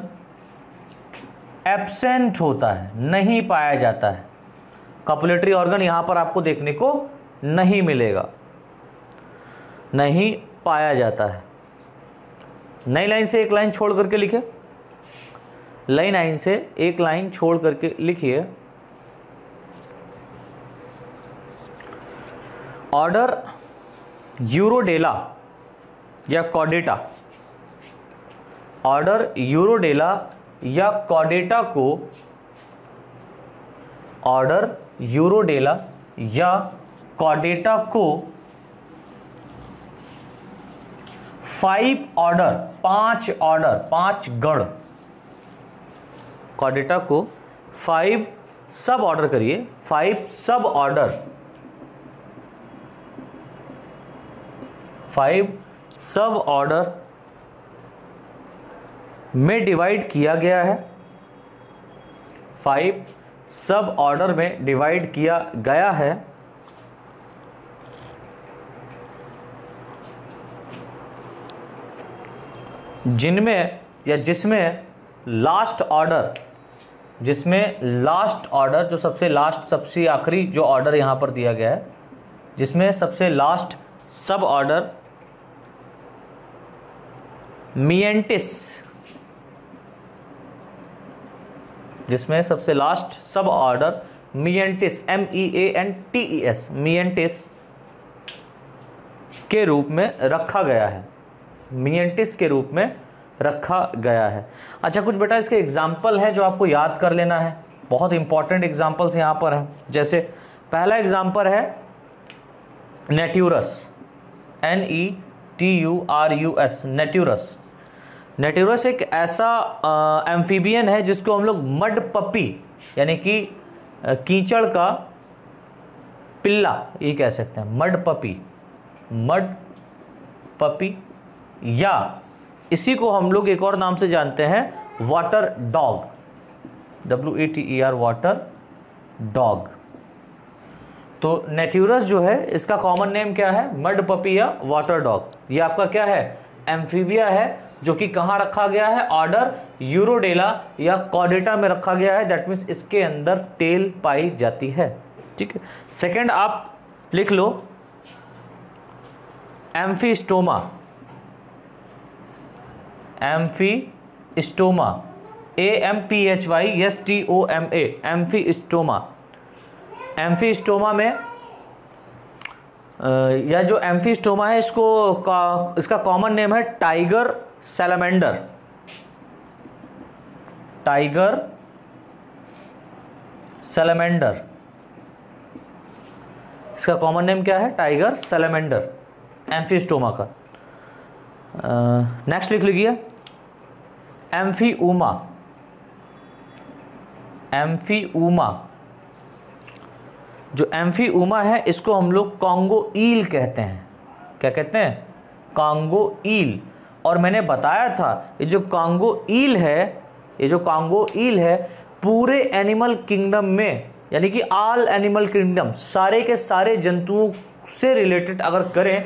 एब्सेंट होता है नहीं पाया जाता है कपुलेटरी ऑर्गन यहां पर आपको देखने को नहीं मिलेगा नहीं पाया जाता है नई लाइन से एक लाइन छोड़ करके लिखे नई लाइन से एक लाइन छोड़ करके लिखिए ऑर्डर यूरोडेला या कॉडेटा ऑर्डर यूरोडेला या कॉडेटा को ऑर्डर यूरोडेला या कॉडेटा को फाइव ऑर्डर पांच ऑर्डर पांच गण कॉडेटा को फाइव सब ऑर्डर करिए five suborder five suborder में डिवाइड किया गया है फाइव सब ऑर्डर में डिवाइड किया गया है जिनमें या जिसमें लास्ट ऑर्डर जिसमें लास्ट ऑर्डर जो सबसे लास्ट सबसे आखिरी जो ऑर्डर यहाँ पर दिया गया है जिसमें सबसे लास्ट सब ऑर्डर मियंटिस जिसमें सबसे last suborder Meantes M E e A N T E e S Meantes के रूप में रखा गया है मियंटिस के रूप में रखा गया है अच्छा कुछ बेटा इसके एग्जाम्पल हैं जो आपको याद कर लेना है बहुत इंपॉर्टेंट एग्जाम्पल्स यहाँ पर हैं जैसे पहला एग्जाम्पल है Necturus N E T U R U S Necturus Necturus एक ऐसा एम्फीबियन है जिसको हम लोग मड पप्पी यानी कि कीचड़ का पिल्ला ये कह सकते हैं मड पपी मड पपी या इसी को हम लोग एक और नाम से जानते हैं water dog W A T E R water dog तो नेट्यूरस जो है इसका कॉमन नेम क्या है मड पपी या वाटर डॉग ये आपका क्या है एम्फीबिया है जो कि कहाँ रखा गया है ऑर्डर यूरोडेला या कॉडेटा में रखा गया है दैट मीन्स इसके अंदर तेल पाई जाती है ठीक है सेकेंड आप लिख लो Ambystoma Ambystoma A M P H Y S T O M A Ambystoma Ambystoma में या जो एम्फी स्टोमा है इसको का, इसका कॉमन नेम है टाइगर सेलमेंडर टाइगर सेलमेंडर इसका कॉमन नेम क्या है टाइगर सेलेमेंडर एम्फीस्टोमा का नेक्स्ट लिख लीजिए एम्फी उमा जो उमा है इसको हम लोग कांगो ईल कहते हैं क्या कहते हैं कांगो ईल और मैंने बताया था ये जो कांगो ईल है ये जो कांगो ईल है पूरे एनिमल किंगडम में यानी कि आल एनिमल किंगडम सारे के सारे जंतुओं से रिलेटेड अगर करें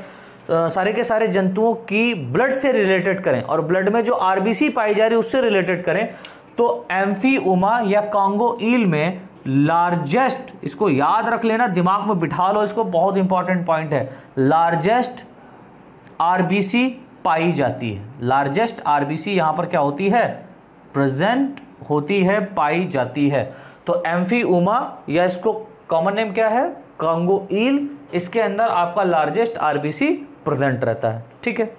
तो सारे के सारे जंतुओं की ब्लड से रिलेटेड करें और ब्लड में जो आरबीसी पाई जा रही है उससे रिलेटेड करें तो उमा या कांगो ईल में लार्जेस्ट इसको याद रख लेना दिमाग में बिठा लो इसको बहुत इंपॉर्टेंट पॉइंट है लार्जेस्ट आरबीसी पाई जाती है लार्जेस्ट आरबीसी यहाँ पर क्या होती है प्रेजेंट होती है पाई जाती है तो एम्फी उमा या इसको कॉमन नेम क्या है कांगो ईल इसके अंदर आपका लार्जेस्ट आरबीसी प्रेजेंट रहता है ठीक है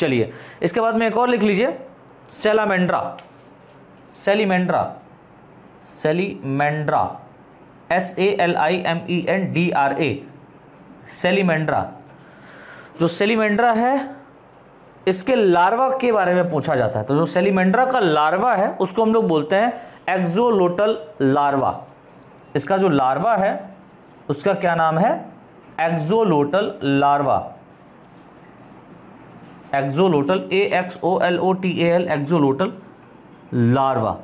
चलिए इसके बाद में एक और लिख लीजिए Salamandra Salamandra Salamandra S A L I M E N D R A Salamandra जो सेलीमेंड्रा है इसके लार्वा के बारे में पूछा जाता है तो जो सेलिमेंड्रा का लार्वा है उसको हम लोग बोलते हैं एक्जोलोटल लार्वा इसका जो लार्वा है उसका क्या नाम है axolotl larva axolotl A X O L O T A L axolotl larva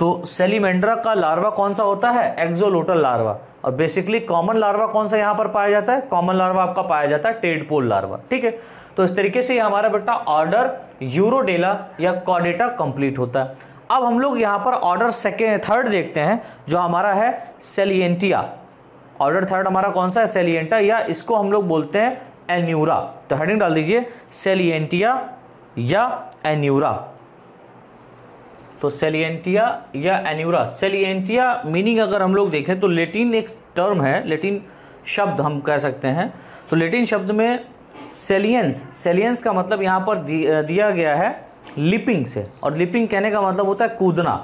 तो सेलिमेंड्रा का लार्वा कौन सा होता है एक्जोलोटल लार्वा और बेसिकली कॉमन लार्वा कौन सा यहां पर पाया जाता है कॉमन लार्वा आपका पाया जाता है टेडपोल लार्वा ठीक है तो इस तरीके से हमारा बेटा ऑर्डर यूरोडेला या कॉडेटा कंप्लीट होता है अब हम लोग यहाँ पर ऑर्डर सेकेंड थर्ड देखते हैं जो हमारा है सेलियंटिया ऑर्डर थर्ड हमारा कौन सा है सेलियंटा या इसको हम लोग बोलते हैं एन्यूरा तो हेडिंग डाल दीजिए सेलियंटिया या एन्यूरा तो सेलियंटिया या एन्यूरा सेलियंटिया मीनिंग अगर हम लोग देखें तो लेटिन एक टर्म है लेटिन शब्द हम कह सकते हैं तो लेटिन शब्द में सेलियंस सेलियंस का मतलब यहाँ पर दिया गया है लिपिंग से और लिपिंग कहने का मतलब होता है कूदना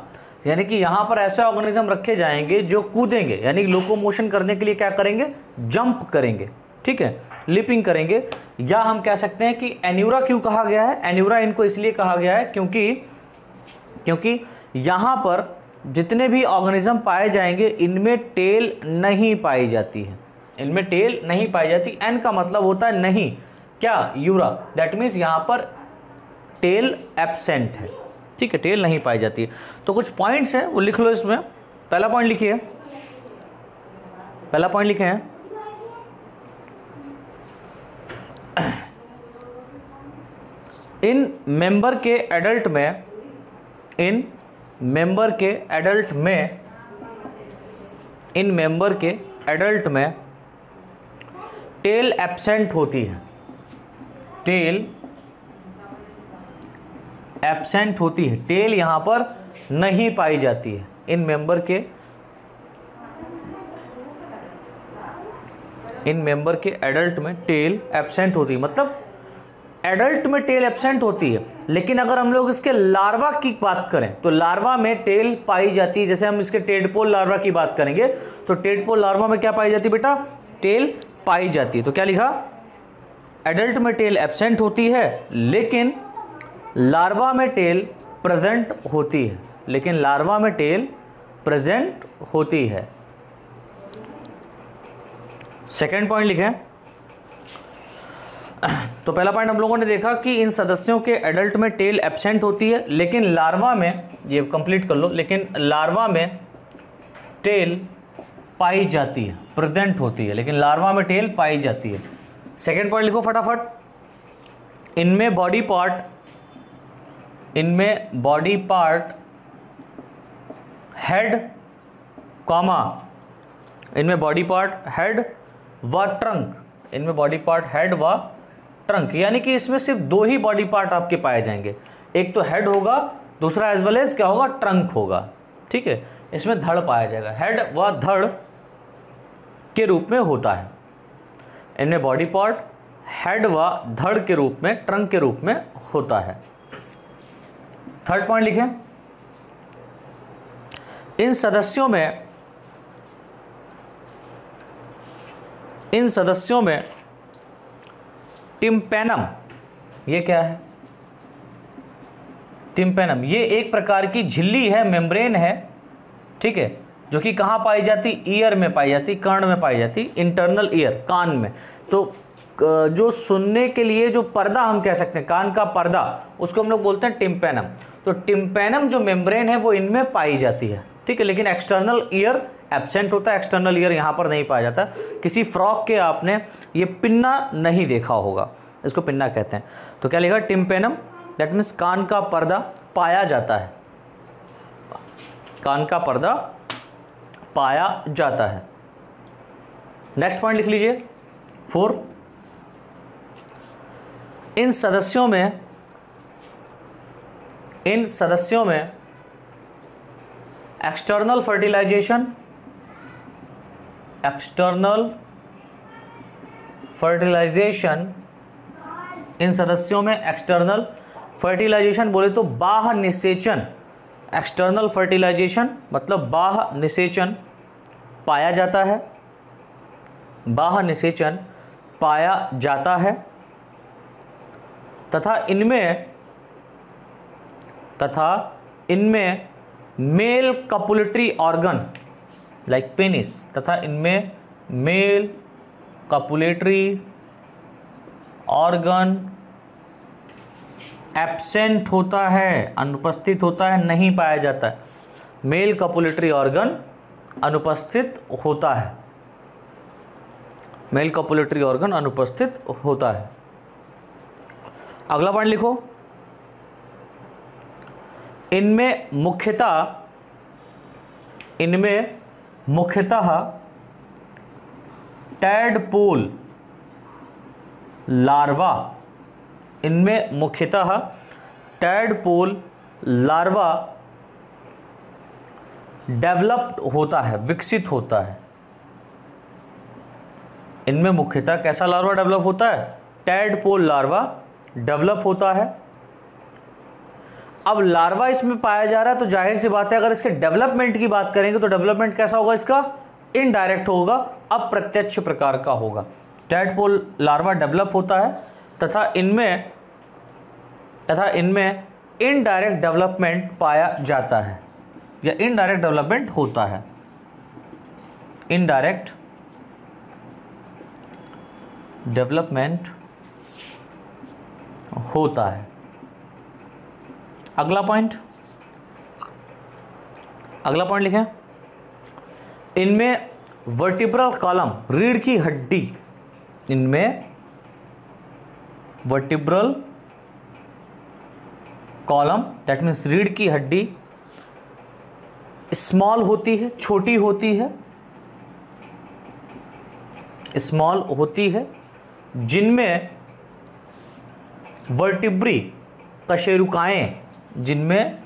यानी कि यहाँ पर ऐसे ऑर्गेनिज्म रखे जाएंगे जो कूदेंगे यानी लोकोमोशन करने के लिए क्या करेंगे जंप करेंगे ठीक है लिपिंग करेंगे या हम कह सकते हैं कि एन्यूरा क्यों कहा गया है एन्यूरा इनको इसलिए कहा गया है क्योंकि क्योंकि यहाँ पर जितने भी ऑर्गेनिज्म पाए जाएंगे इनमें टेल नहीं पाई जाती है इनमें टेल नहीं पाई जाती एन का मतलब होता है नहीं क्या यूरा दैट मीन्स यहाँ पर टेल एबसेंट है ठीक है टेल नहीं पाई जाती है तो कुछ पॉइंट्स हैं वो लिख लो इसमें पहला पॉइंट लिखिए पहला पॉइंट लिखे हैं इन मेंबर के एडल्ट में इन मेंबर के एडल्ट में इन मेंबर के एडल्ट में टेल एब्सेंट होती है टेल एब्सेंट होती है टेल यहां पर नहीं पाई जाती है इन मेंबर के इन मेंबर के एडल्ट में टेल एब्सेंट होती है मतलब एडल्ट में टेल एब्सेंट होती है लेकिन अगर हम लोग इसके लार्वा की बात करें तो लार्वा में टेल पाई जाती है जैसे हम इसके टेडपोल लार्वा की बात करेंगे तो टेडपोल लार्वा में क्या पाई जाती है बेटा टेल पाई जाती है तो क्या लिखा एडल्ट में टेल एबसेंट होती है लेकिन लार्वा में टेल प्रेजेंट होती है लेकिन लार्वा में टेल प्रेजेंट होती है सेकेंड पॉइंट लिखें तो पहला पॉइंट हम लोगों ने देखा कि इन सदस्यों के एडल्ट में टेल एबसेंट होती है लेकिन लार्वा में ये कंप्लीट कर लो लेकिन लार्वा में टेल पाई जाती है प्रेजेंट होती है लेकिन लार्वा में टेल पाई जाती है सेकेंड पॉइंट लिखो फटाफट इनमें बॉडी पार्ट इनमें बॉडी पार्ट हेड कॉमा इनमें बॉडी पार्ट हेड व ट्रंक इनमें बॉडी पार्ट हेड व ट्रंक यानी कि इसमें सिर्फ दो ही बॉडी पार्ट आपके पाए जाएंगे एक तो हेड होगा दूसरा एज वेल एज क्या होगा ट्रंक होगा ठीक है इसमें धड़ पाया जाएगा हेड व धड़ के रूप में होता है इनमें बॉडी पार्ट हेड व धड़ के रूप में ट्रंक के रूप में होता है थर्ड पॉइंट लिखें इन सदस्यों में इन सदस्यों में टिम्पेनम ये क्या है टिम्पेनम ये एक प्रकार की झिल्ली है मेम्ब्रेन है ठीक है जो कि कहाँ पाई जाती ईयर में पाई जाती कर्ण में पाई जाती इंटरनल ईयर कान में तो जो सुनने के लिए जो पर्दा हम कह सकते हैं कान का पर्दा उसको हम लोग बोलते हैं टिम्पेनम तो टिम्पेनम जो मेम्ब्रेन है वो इनमें पाई जाती है ठीक है लेकिन एक्सटर्नल ईयर एबसेंट होता है एक्सटर्नल ईयर यहाँ पर नहीं पाया जाता किसी फ्रॉक के आपने ये पिन्ना नहीं देखा होगा इसको पिन्ना कहते हैं तो क्या लिखा टिम्पेनम दैट मीन्स कान का पर्दा पाया जाता है कान का पर्दा पाया जाता है नेक्स्ट पॉइंट लिख लीजिए फोर इन सदस्यों में इन सदस्यों में एक्सटर्नल फर्टिलाइजेशन एक्सटर्नल फर्टिलाइजेशन इन सदस्यों में एक्सटर्नल फर्टिलाइजेशन बोले तो बाह निषेचन एक्सटर्नल फर्टिलाइजेशन मतलब बाह निषेचन पाया जाता है बाह निषेचन पाया जाता है तथा इनमें तथा इनमें male copulatory organ like penis तथा इनमें मेल कपुलेटरी ऑर्गन एबसेंट होता है अनुपस्थित होता है नहीं पाया जाता है मेल कपुलेटरी ऑर्गन अनुपस्थित होता है मेल कपुलेटरी ऑर्गन अनुपस्थित होता है अगला पॉइंट लिखो इनमें मुख्यतः इनमें मुख्यतः टैडपोल लार्वा इनमें मुख्यतः टैडपोल लार्वा डेवलप्ड होता है विकसित होता है इनमें मुख्यतः कैसा लार्वा डेवलप होता है टैडपोल लार्वा डेवलप होता है अब लार्वा इसमें पाया जा रहा है तो जाहिर सी बात है अगर इसके डेवलपमेंट की बात करेंगे तो डेवलपमेंट कैसा होगा इसका इनडायरेक्ट होगा अप्रत्यक्ष प्रकार का होगा टैडपोल लार्वा डेवलप होता है तथा इनमें तथा इनमें इनडायरेक्ट डेवलपमेंट पाया जाता है या इनडायरेक्ट डेवलपमेंट होता है इनडायरेक्ट डेवलपमेंट होता है अगला पॉइंट अगला पॉइंट लिखें इनमें वर्टिब्रल कॉलम रीढ़ की हड्डी इनमें वर्टिब्रल कॉलम दैट मीन्स रीढ़ की हड्डी स्मॉल होती है छोटी होती है स्मॉल होती है जिनमें वर्टिब्री कशेरुकाएँ जिनमें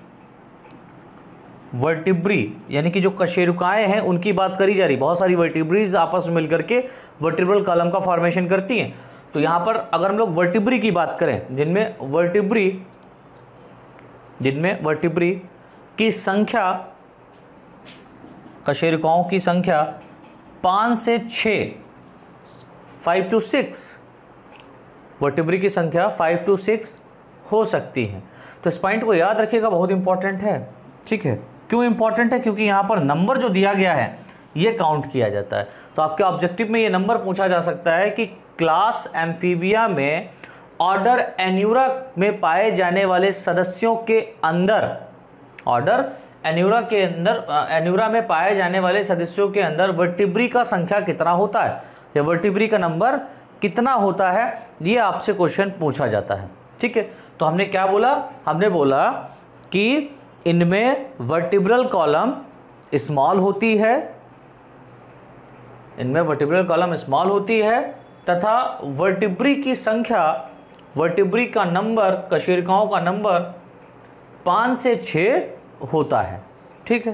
वर्टिब्री यानी कि जो कशेरुकाएँ हैं उनकी बात करी जा रही बहुत सारी वर्टिब्रीज आपस में मिलकर के वर्टिब्रल कॉलम का फॉर्मेशन करती हैं तो यहाँ पर अगर हम लोग वर्टिब्री की बात करें जिनमें वर्टिब्री जिनमें वर्टिब्री की संख्या कशेरिकाओं की संख्या पाँच से छः फाइव टू सिक्स वर्टिब्री की संख्या फाइव टू सिक्स हो सकती है तो इस पॉइंट को याद रखिएगा बहुत इंपॉर्टेंट है ठीक है क्यों इंपॉर्टेंट है क्योंकि यहाँ पर नंबर जो दिया गया है ये काउंट किया जाता है तो आपके ऑब्जेक्टिव में ये नंबर पूछा जा सकता है कि क्लास एम्फीबिया में ऑर्डर एन्यूरा में पाए जाने वाले सदस्यों के अंदर ऑर्डर एन्यूरा के अंदर एन्यूरा में पाए जाने वाले सदस्यों के अंदर वर्टिब्री का संख्या कितना होता है या वर्टिब्री का नंबर कितना होता है ये आपसे क्वेश्चन पूछा जाता है ठीक है तो हमने क्या बोला हमने बोला कि इनमें वर्टिब्रल कॉलम स्मॉल होती है इनमें वर्टिब्रल कॉलम स्मॉल होती है तथा वर्टिब्री की संख्या वर्टिब्री का नंबर कशेरिकाओं का नंबर पाँच से छ होता है ठीक है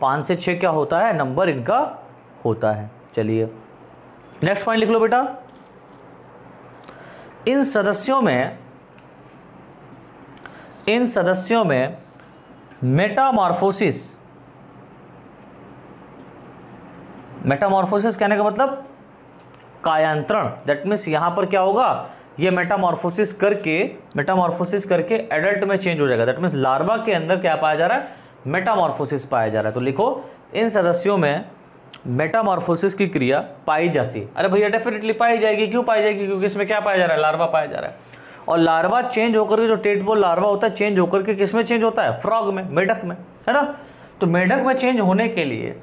पाँच से छ क्या होता है नंबर इनका होता है चलिए नेक्स्ट पॉइंट लिख लो बेटा इन सदस्यों में इन सदस्यों में मेटामॉर्फोसिस मेटामॉर्फोसिस कहने का मतलब कायांतरण दैट मीन्स यहां पर क्या होगा ये मेटामॉर्फोसिस करके मेटामॉर्फोसिस करके एडल्ट में चेंज हो जाएगा दैट मीन्स लार्वा के अंदर क्या पाया जा रहा है मेटामॉर्फोसिस पाया जा रहा है तो लिखो इन सदस्यों में मेटामॉर्फोसिस की क्रिया पाई जाती है अरे भैया डेफिनेटली पाई जाएगी क्यों पाई जाएगी क्योंकि इसमें क्या पाया जा रहा है लार्वा पाया जा रहा है और लार्वा चेंज होकर के जो टेटबोल लार्वा होता है चेंज होकर के किस में चेंज होता है फ्रॉग में मेढक में है ना तो मेढक में चेंज होने के लिए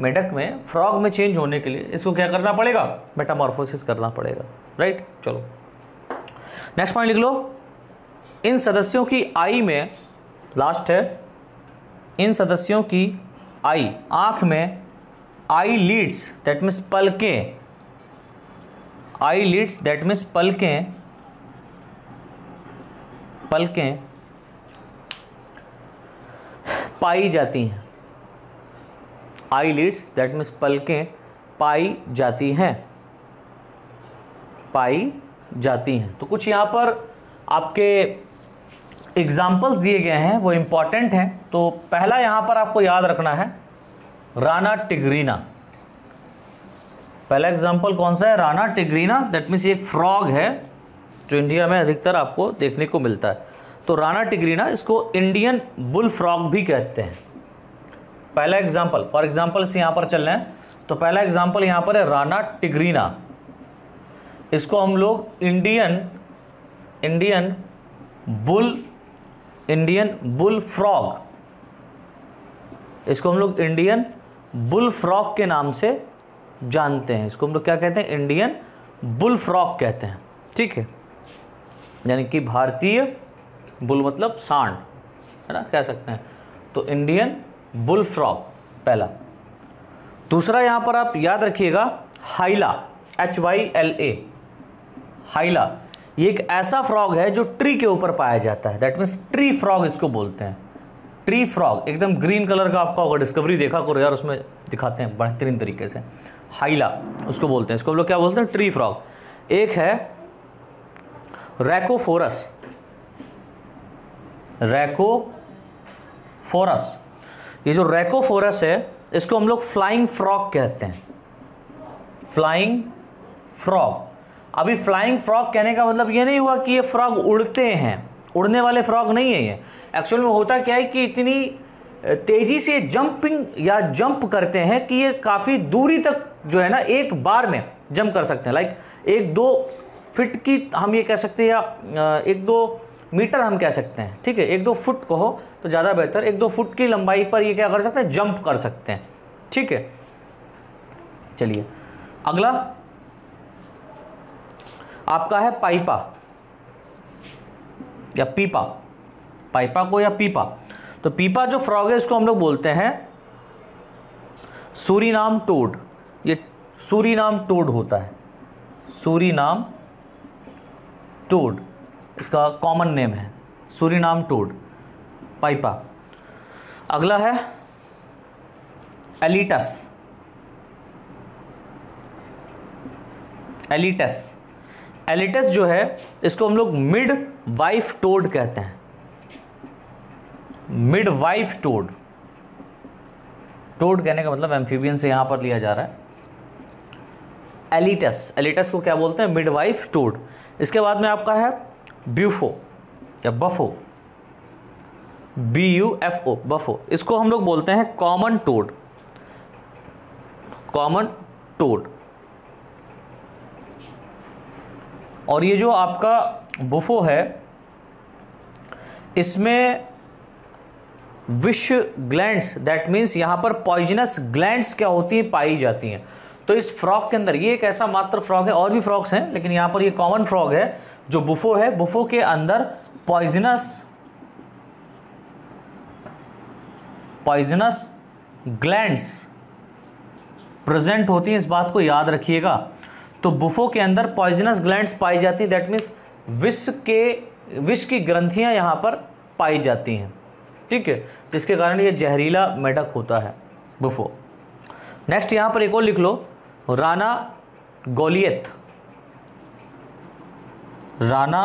मेढक में फ्रॉग में चेंज होने के लिए इसको क्या करना पड़ेगा मेटामॉर्फोसिस करना पड़ेगा राइट चलो नेक्स्ट पॉइंट लिख लो इन सदस्यों की आई में लास्ट है इन सदस्यों की आई आंख में आई लीड्स दैट मीन्स पलकें आई लीड्स दैट मीन्स पलकें पलकें पाई जाती हैं आई लीड्स दैट मीन्स पलकें पाई जाती हैं पाई जाती हैं तो कुछ यहाँ पर आपके एग्ज़ाम्पल्स दिए गए हैं वो इम्पॉर्टेंट हैं तो पहला यहाँ पर आपको याद रखना है राना टिग्रीना पहला एग्जाम्पल कौन सा है राना टिग्रीना दैट मीन्स एक फ्रॉग है जो इंडिया में अधिकतर आपको देखने को मिलता है तो राना टिग्रीना इसको इंडियन बुल फ्रॉग भी कहते हैं पहला एग्जाम्पल फॉर एग्जाम्पल से यहाँ पर चल रहे हैं तो पहला एग्जाम्पल यहाँ पर है राना टिग्रीना इसको हम लोग Indian Indian bull Indian bull frog इसको हम लोग इंडियन बुल फ्रॉग के नाम से जानते हैं इसको हम लोग क्या कहते हैं इंडियन बुल फ्रॉग कहते हैं ठीक है यानी कि भारतीय बुल मतलब सांड है ना कह सकते हैं तो इंडियन बुल फ्रॉग पहला दूसरा यहाँ पर आप याद रखिएगा Hyla H Y L A Hyla ये एक ऐसा फ्रॉग है जो ट्री के ऊपर पाया जाता है दैट मीन्स ट्री फ्रॉग इसको बोलते हैं ट्री फ्रॉग एकदम ग्रीन कलर का आपका होगा डिस्कवरी देखा करो यार उसमें दिखाते हैं बेहतरीन तरीके से हाइला उसको बोलते हैं इसको हम लोग क्या बोलते हैं ट्री फ्रॉग एक है रैकोफोरस रैकोफोरस ये जो रैकोफोरस है इसको हम लोग फ्लाइंग फ्रॉग कहते हैं फ्लाइंग फ्रॉग अभी फ्लाइंग फ्रॉग कहने का मतलब ये नहीं हुआ कि ये फ्रॉग उड़ते हैं उड़ने वाले फ्रॉग नहीं है ये एक्चुअल में होता क्या है कि इतनी तेज़ी से जंपिंग या जंप करते हैं कि ये काफ़ी दूरी तक जो है ना एक बार में जंप कर सकते हैं लाइक एक दो फिट की हम ये कह सकते हैं या एक दो मीटर हम कह सकते हैं ठीक है एक दो फुट कहो तो ज़्यादा बेहतर एक दो फुट की लंबाई पर ये क्या कर सकते हैं जंप कर सकते हैं ठीक है चलिए अगला आपका है पाइपा या पीपा पाइपा को या पीपा तो पीपा जो फ्रॉग है इसको हम लोग बोलते हैं सूरी नाम टोड ये नाम टोड होता है सूरी नाम टोड इसका कॉमन नेम है सूरी नाम टोड पाइपा अगला है एलिटस एलिटस एलिटस जो है इसको हम लोग मिड वाइफ टोड कहते हैं मिड वाइफ टोड टोड कहने का मतलब एम्फीबियन से यहां पर लिया जा रहा है एलिटस एलिटस को क्या बोलते हैं मिड वाइफ टोड इसके बाद में आपका है ब्यूफो या Bufo B U F O Bufo इसको हम लोग बोलते हैं कॉमन टोड कॉमन टोड और ये जो आपका बुफो है इसमें विश्व ग्लैंड्स दैट मीन्स यहाँ पर पॉइजनस ग्लैंड्स क्या होती हैं पाई जाती हैं तो इस फ्रॉक के अंदर ये एक ऐसा मात्र फ्रॉग है और भी फ्रॉक्स हैं लेकिन यहाँ पर ये कॉमन फ्रॉग है जो बुफो है बुफो के अंदर पॉइजनस पॉइजनस ग्लैंड्स प्रेजेंट होती हैं इस बात को याद रखिएगा तो बुफो के अंदर पॉइजनस ग्लैंड्स पाई जाती हैं दैट मीन्स विष के विष की ग्रंथियाँ यहाँ पर पाई जाती हैं ठीक है जिसके कारण ये जहरीला मेडक होता है बुफो नेक्स्ट यहाँ पर एक और लिख लो राना गोलियत राना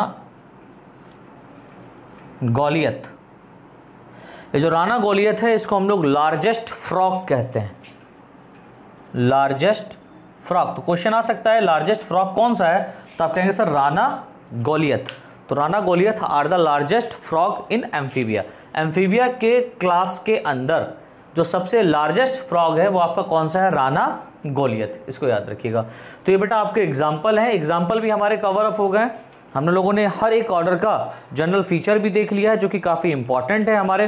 गोलियत ये जो राना गोलियत है इसको हम लोग लार्जेस्ट फ्रॉक कहते हैं लार्जेस्ट फ्रॉक तो क्वेश्चन आ सकता है लार्जेस्ट फ्रॉक कौन सा है तो आप कहेंगे सर राना गोलियत तो Rana goliath are the largest frog in Amphibia Amphibia के क्लास के अंदर जो सबसे लार्जेस्ट फ्रॉग है वो आपका कौन सा है राना गोलियत इसको याद रखिएगा तो ये बेटा आपके एग्जाम्पल हैं एग्जाम्पल भी हमारे कवर अप हो गए हम लोगों ने हर एक ऑर्डर का जनरल फीचर भी देख लिया है जो कि काफ़ी इंपॉर्टेंट है हमारे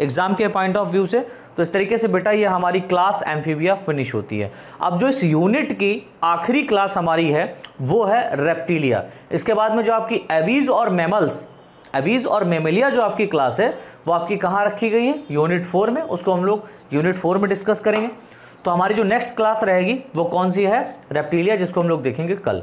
एग्ज़ाम के पॉइंट ऑफ व्यू से तो इस तरीके से बेटा ये हमारी क्लास एम्फीबिया फिनिश होती है अब जो इस यूनिट की आखिरी क्लास हमारी है वो है रेप्टिलिया इसके बाद में जो आपकी एवीज़ और मेमल्स एवीज़ और मेमेलिया जो आपकी क्लास है वो आपकी कहाँ रखी गई है यूनिट फोर में उसको हम लोग यूनिट फोर में डिस्कस करेंगे तो हमारी जो नेक्स्ट क्लास रहेगी वो कौन सी है रेप्टीलिया जिसको हम लोग देखेंगे कल